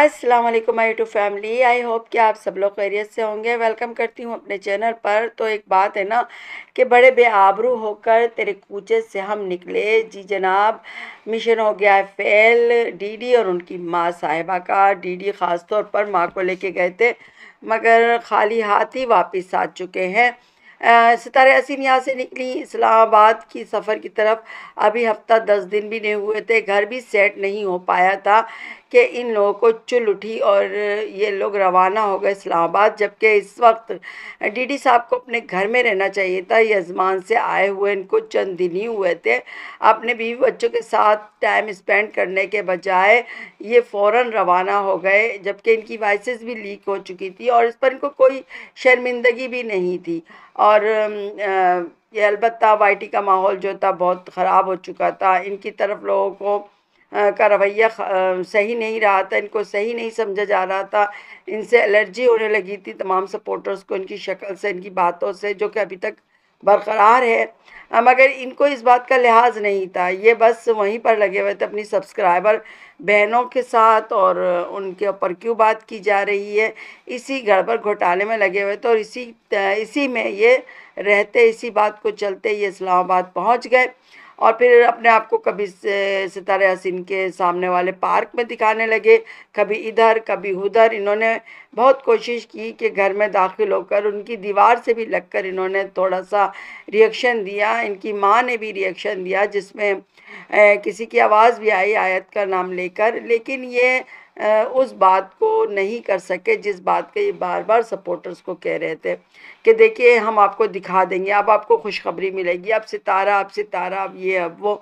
अस्सलाम वालेकुम my to family I hope कि आप सब लोग खैरियत से होंगे वेलकम करती हूँ अपने चैनल पर तो एक बात है ना कि बड़े बेआबरू होकर तेरे कूचे से हम निकले जी जनाब मिशन हो गया है फेल डीडी और उनकी माँ साहिबा का डीडी ख़ास तौर पर माँ को लेके गए थे मगर खाली हाथ ही वापस आ चुके हैं सितारे हसीन यहाँ से निकली इस्लामाबाद की सफ़र की तरफ अभी हफ्ता दस दिन भी नहीं हुए थे घर भी सेट नहीं हो पाया था कि इन लोगों को चुल उठी और ये लोग रवाना हो गए इस्लामाबाद जबकि इस वक्त डीडी साहब को अपने घर में रहना चाहिए था यजमान से आए हुए इनको चंद दिन ही हुए थे अपने बीवी बच्चों के साथ टाइम स्पेंड करने के बजाय ये फ़ौर रवाना हो गए जबकि इनकी वाइसेस भी लीक हो चुकी थी और इस पर इनको कोई शर्मिंदगी भी नहीं थी और ये अलबत्त वाई का माहौल जो था बहुत ख़राब हो चुका था इनकी तरफ लोगों को का रवैया सही नहीं रहा था इनको सही नहीं समझा जा रहा था इनसे एलर्जी होने लगी थी तमाम सपोर्टर्स को इनकी शक्ल से इनकी बातों से जो कि अभी तक बरकरार है मगर इनको इस बात का लिहाज नहीं था ये बस वहीं पर लगे हुए थे अपनी सब्सक्राइबर बहनों के साथ और उनके ऊपर क्यों बात की जा रही है इसी गड़बड़ घोटाले में लगे हुए थे और इसी इसी में ये रहते इसी बात को चलते ये इस्लामाबाद पहुंच गए और फिर अपने आप को कभी सितारे हसीन के सामने वाले पार्क में दिखाने लगे कभी इधर कभी उधर इन्होंने बहुत कोशिश की कि घर में दाखिल होकर उनकी दीवार से भी लगकर इन्होंने थोड़ा सा रिएक्शन दिया इनकी माँ ने भी रिएक्शन दिया जिसमें किसी की आवाज़ भी आई आयत का नाम लेकर लेकिन ये उस बात को नहीं कर सके जिस बात के ये बार बार सपोर्टर्स को कह रहे थे कि देखिए हम आपको दिखा देंगे अब आपको खुशखबरी मिलेगी अब सितारा अब सितारा अब ये अब वो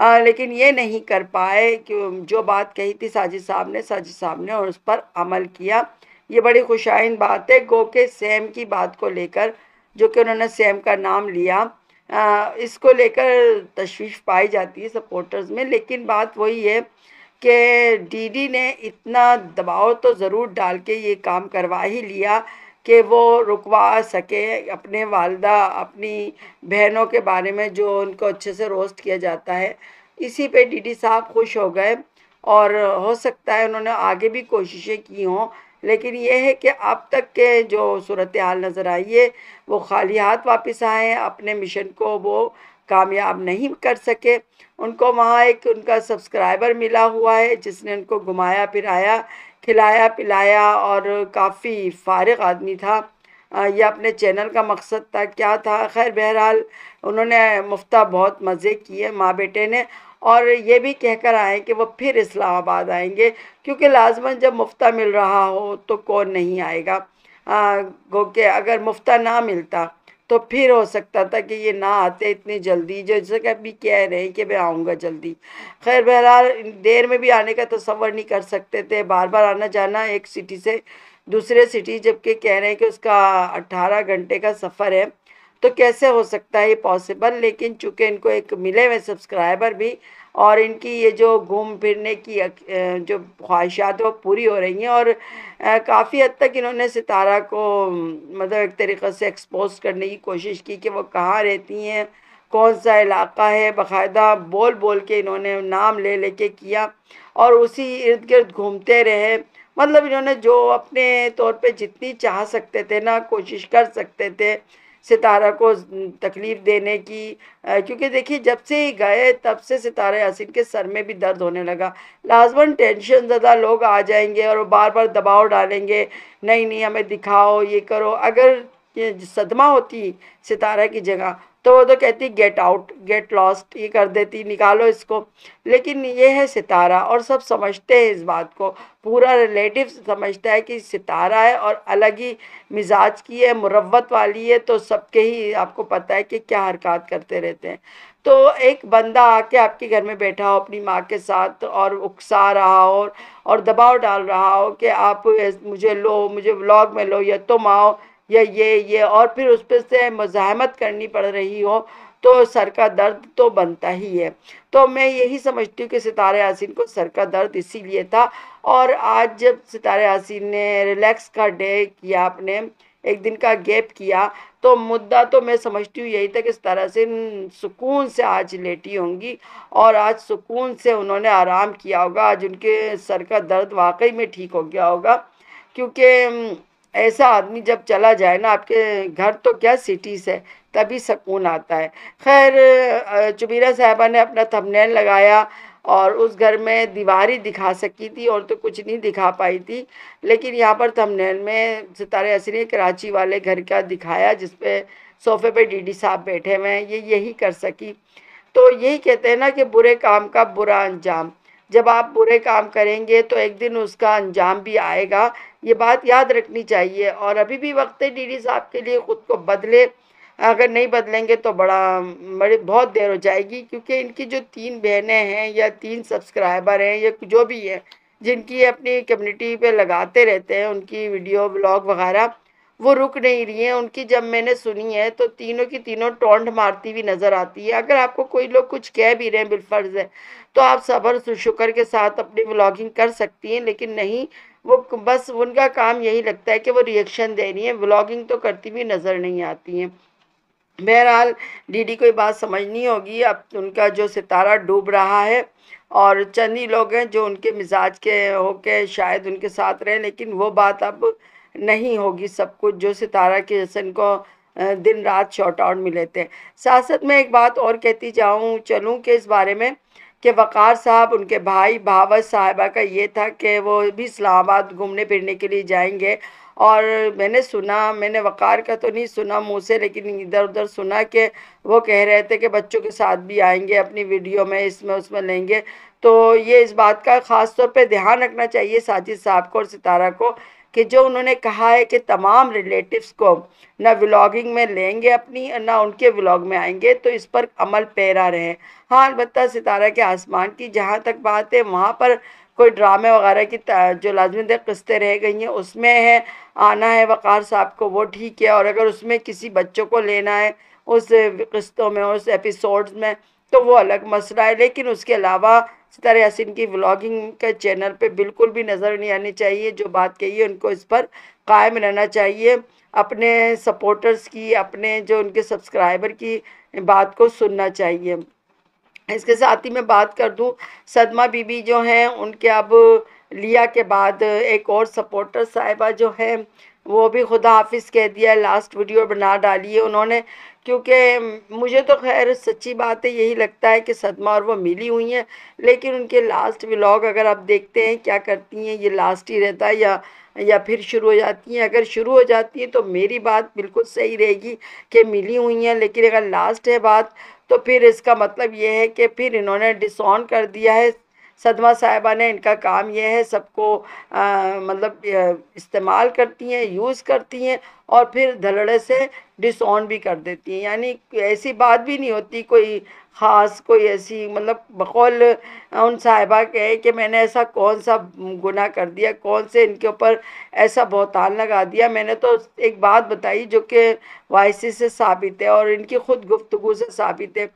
आ, लेकिन ये नहीं कर पाए कि जो बात कही थी साजिद साहब ने साजिद साहब ने और उस पर अमल किया ये बड़ी खुशाइन बात है गो के सेम की बात को लेकर जो कि उन्होंने सेम का नाम लिया आ, इसको लेकर तशवीश पाई जाती है सपोर्टर्स में लेकिन बात वही है कि डीडी ने इतना दबाव तो ज़रूर डाल के ये काम करवा ही लिया कि वो रुकवा सके अपने वालदा अपनी बहनों के बारे में जो उनको अच्छे से रोस्ट किया जाता है इसी पे डीडी साहब खुश हो गए और हो सकता है उन्होंने आगे भी कोशिशें की हों लेकिन ये है कि अब तक के जो सूरत हाल नज़र आई है वो खाली हाथ वापस आए अपने मिशन को वो कामयाब नहीं कर सके उनको वहाँ एक उनका सब्सक्राइबर मिला हुआ है जिसने उनको घुमाया फिराया खिलाया पिलाया और काफ़ी फारग आदमी था यह अपने चैनल का मकसद था क्या था खैर बहरहाल उन्होंने मुफ्ता बहुत मज़े किए माँ बेटे ने और ये भी कहकर आए कि वो फिर इस्लामाबाद आएंगे क्योंकि लाजमन जब मुफ्ता मिल रहा हो तो कौन नहीं आएगा क्योंकि अगर मुफ्ता ना मिलता तो फिर हो सकता था कि ये ना आते इतनी जल्दी जैसे कि अभी कह रहे हैं कि मैं आऊँगा जल्दी खैर बहरहाल देर में भी आने का तस्वर नहीं कर सकते थे बार बार आना जाना एक सिटी से दूसरे सिटी जबकि कह रहे हैं कि उसका अट्ठारह घंटे का सफ़र है तो कैसे हो सकता है ये पॉसिबल लेकिन चूँकि इनको एक मिले हुए सब्सक्राइबर भी और इनकी ये जो घूम फिरने की जो ख्वाहिशात वो पूरी हो रही हैं और काफ़ी हद तक इन्होंने सितारा को मतलब एक तरीक़े से एक्सपोज करने की कोशिश की कि वो कहाँ रहती हैं कौन सा इलाका है बाकायदा बोल बोल के इन्होंने नाम ले लेके किया और उसी इर्द गिर्द घूमते रहे मतलब इन्होंने जो अपने तौर पे जितनी चाह सकते थे ना कोशिश कर सकते थे सितारा को तकलीफ़ देने की क्योंकि देखिए जब से ही गए तब से सितारा यासिन के सर में भी दर्द होने लगा लाजमन टेंशन ज़्यादा लोग आ जाएंगे और बार बार दबाव डालेंगे नहीं नहीं हमें दिखाओ ये करो अगर सदमा होती सितारा की जगह तो वो तो कहती गेट आउट गेट लॉस्ट ये कर देती निकालो इसको लेकिन ये है सितारा और सब समझते हैं इस बात को पूरा रिलेटिव समझता है कि सितारा है और अलग ही मिजाज की है मुरवत वाली है तो सबके ही आपको पता है कि क्या हरकत करते रहते हैं तो एक बंदा आके आपके घर में बैठा हो अपनी माँ के साथ और उकसा रहा हो और दबाव डाल रहा हो कि आप मुझे लो मुझे ब्लॉग में लो या तुम आओ या ये ये और फिर उस पर से मुजामत करनी पड़ रही हो तो सर का दर्द तो बनता ही है तो मैं यही समझती हूँ कि सितारे आसिन को सर का दर्द इसीलिए था और आज जब सितारे आसिन ने रिलैक्स का डे किया आपने एक दिन का गैप किया तो मुद्दा तो मैं समझती हूँ यही था कि सितारा आसिन सुकून से आज लेटी होंगी और आज सुकून से उन्होंने आराम किया होगा आज उनके सर का दर्द वाकई में ठीक हो गया होगा क्योंकि ऐसा आदमी जब चला जाए ना आपके घर तो क्या सिटीज़ है तभी सकून आता है खैर चुबीरा साहबा ने अपना थंबनेल लगाया और उस घर में दीवार ही दिखा सकी थी और तो कुछ नहीं दिखा पाई थी लेकिन यहाँ पर थंबनेल में सितारे असरी कराची वाले घर का दिखाया जिसपे सोफे पे डीडी साहब बैठे हुए हैं ये यही कर सकी तो यही कहते हैं ना कि बुरे काम का बुरा अंजाम जब आप बुरे काम करेंगे तो एक दिन उसका अंजाम भी आएगा ये बात याद रखनी चाहिए और अभी भी वक्त है डी साहब के लिए ख़ुद को बदले अगर नहीं बदलेंगे तो बड़ा बड़ी बहुत देर हो जाएगी क्योंकि इनकी जो तीन बहनें हैं या तीन सब्सक्राइबर हैं या जो भी हैं जिनकी अपनी कम्युनिटी पे लगाते रहते हैं उनकी वीडियो ब्लॉग वगैरह वो रुक नहीं रही हैं उनकी जब मैंने सुनी है तो तीनों की तीनों टोंड मारती हुई नज़र आती है अगर आपको कोई लोग कुछ कह भी रहे हैं बिलफर्ज है तो आप सब्र शुक्र के साथ अपनी ब्लॉगिंग कर सकती हैं लेकिन नहीं वो बस उनका काम यही लगता है कि वो रिएक्शन दे रही हैं व्लॉगिंग तो करती हुई नज़र नहीं आती हैं बहरहाल डीडी को ये बात समझनी होगी अब उनका जो सितारा डूब रहा है और चंद ही लोग हैं जो उनके मिजाज के होके शायद उनके साथ रहें लेकिन वो बात अब नहीं होगी सब कुछ जो सितारा के जश्न को दिन रात शॉर्ट आउट मिले थे साथ साथ मैं एक बात और कहती जाऊँ चलूँ कि इस बारे में कि वक़ार साहब उनके भाई भावत साहिबा का ये था कि वो भी इस्लामाबाद घूमने फिरने के लिए जाएंगे और मैंने सुना मैंने वक़ार का तो नहीं सुना मुँह से लेकिन इधर उधर सुना कि वो कह रहे थे कि बच्चों के साथ भी आएंगे अपनी वीडियो में इसमें उसमें लेंगे तो ये इस बात का ख़ास तौर पर ध्यान रखना चाहिए साजिद साहब को और सितारा को कि जो उन्होंने कहा है कि तमाम रिलेटिव्स को ना व्लॉगिंग में लेंगे अपनी ना उनके व्लॉग में आएंगे तो इस पर अमल पैरा रहे हाँ अलबत् सितारा के आसमान की जहाँ तक बात है वहाँ पर कोई ड्रामे वगैरह की जो लाजमंद किस्तें रह गई हैं उसमें है आना है वक़ार साहब को वो ठीक है और अगर उसमें किसी बच्चों को लेना है उस किस्तों में उस एपिसोड्स में तो वो अलग मसला है लेकिन उसके अलावा सितार यासिन की व्लॉगिंग के चैनल पे बिल्कुल भी नज़र नहीं आनी चाहिए जो बात कही है उनको इस पर कायम रहना चाहिए अपने सपोर्टर्स की अपने जो उनके सब्सक्राइबर की बात को सुनना चाहिए इसके साथ ही मैं बात कर दूं सदमा बीबी जो हैं उनके अब लिया के बाद एक और सपोर्टर साहिबा जो है वो भी खुदा हाफिज़ कह दिया लास्ट वीडियो बना डाली है उन्होंने क्योंकि मुझे तो खैर सच्ची बात है यही लगता है कि सदमा और वो मिली हुई हैं लेकिन उनके लास्ट व्लॉग अगर आप देखते हैं क्या करती हैं ये लास्ट ही रहता है या या फिर शुरू हो जाती हैं अगर शुरू हो जाती हैं तो मेरी बात बिल्कुल सही रहेगी कि मिली हुई हैं लेकिन अगर लास्ट है बात तो फिर इसका मतलब ये है कि फिर इन्होंने डिसऑन कर दिया है सदमा साहिबा ने इनका काम यह है सबको मतलब इस्तेमाल करती हैं यूज़ करती हैं और फिर धलड़े से डिसऑन भी कर देती हैं यानी ऐसी बात भी नहीं होती कोई ख़ास कोई ऐसी मतलब बकौल उन साहिबा के है कि मैंने ऐसा कौन सा गुनाह कर दिया कौन से इनके ऊपर ऐसा बहतान लगा दिया मैंने तो एक बात बताई जो कि वाइसी से साबित है और इनकी ख़ुद गुफ्तु से साबित है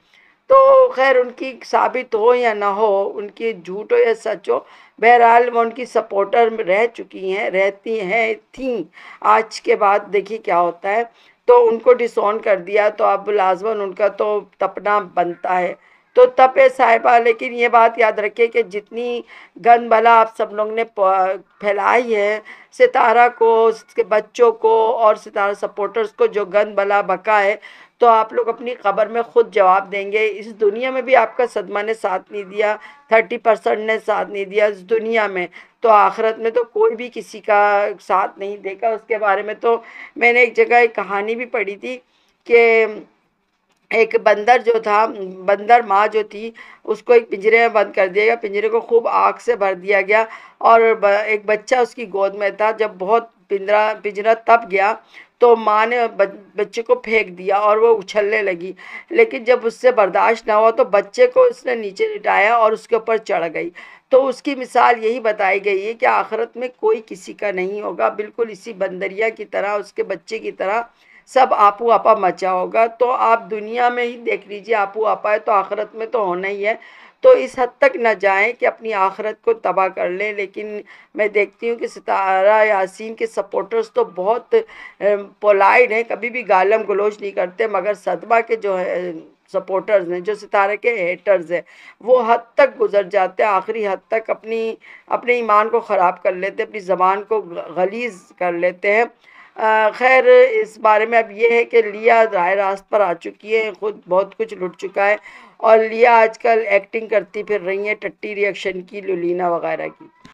तो खैर उनकी साबित हो या ना हो उनकी झूठ हो या सच हो बहरहाल वो उनकी सपोर्टर रह चुकी हैं रहती हैं थी आज के बाद देखिए क्या होता है तो उनको डिसऑन कर दिया तो अब लाजमन उनका तो तपना बनता है तो तप ए साहिबा लेकिन ये बात याद रखें कि जितनी गंद भला आप सब लोग ने फैलाई है सितारा को उसके बच्चों को और सितारा सपोर्टर्स को जो गंद भला बका है तो आप लोग अपनी खबर में ख़ुद जवाब देंगे इस दुनिया में भी आपका सदमा ने साथ नहीं दिया थर्टी परसेंट ने साथ नहीं दिया इस दुनिया में तो आखिरत में तो कोई भी किसी का साथ नहीं देगा उसके बारे में तो मैंने एक जगह एक कहानी भी पढ़ी थी कि एक बंदर जो था बंदर माँ जो थी उसको एक पिंजरे में बंद कर दिया गया पिंजरे को खूब आग से भर दिया गया और एक बच्चा उसकी गोद में था जब बहुत पिंजरा पिंजरा तप गया तो माँ ने बच्चे को फेंक दिया और वो उछलने लगी लेकिन जब उससे बर्दाश्त ना हुआ तो बच्चे को उसने नीचे लिटाया और उसके ऊपर चढ़ गई तो उसकी मिसाल यही बताई गई है कि आखिरत में कोई किसी का नहीं होगा बिल्कुल इसी बंदरिया की तरह उसके बच्चे की तरह सब आपू आपा मचा होगा तो आप दुनिया में ही देख लीजिए आपू आपा है तो आखरत में तो होना ही है तो इस हद तक ना जाएं कि अपनी आखरत को तबाह कर लें लेकिन मैं देखती हूँ कि सितारा यासीन के सपोर्टर्स तो बहुत पोलाइड हैं कभी भी गालम गलोच नहीं करते मगर सदमा के जो है सपोर्टर्स हैं जो सितारे के हेटर्स हैं वो हद तक गुजर जाते हैं आखिरी हद तक अपनी अपने ईमान को ख़राब कर लेते हैं अपनी ज़बान को गलीज कर लेते हैं खैर इस बारे में अब यह है कि लिया राय रास्त पर आ चुकी है ख़ुद बहुत कुछ लुट चुका है और लिया आजकल एक्टिंग करती फिर रही है टट्टी रिएक्शन की लुलीना वगैरह की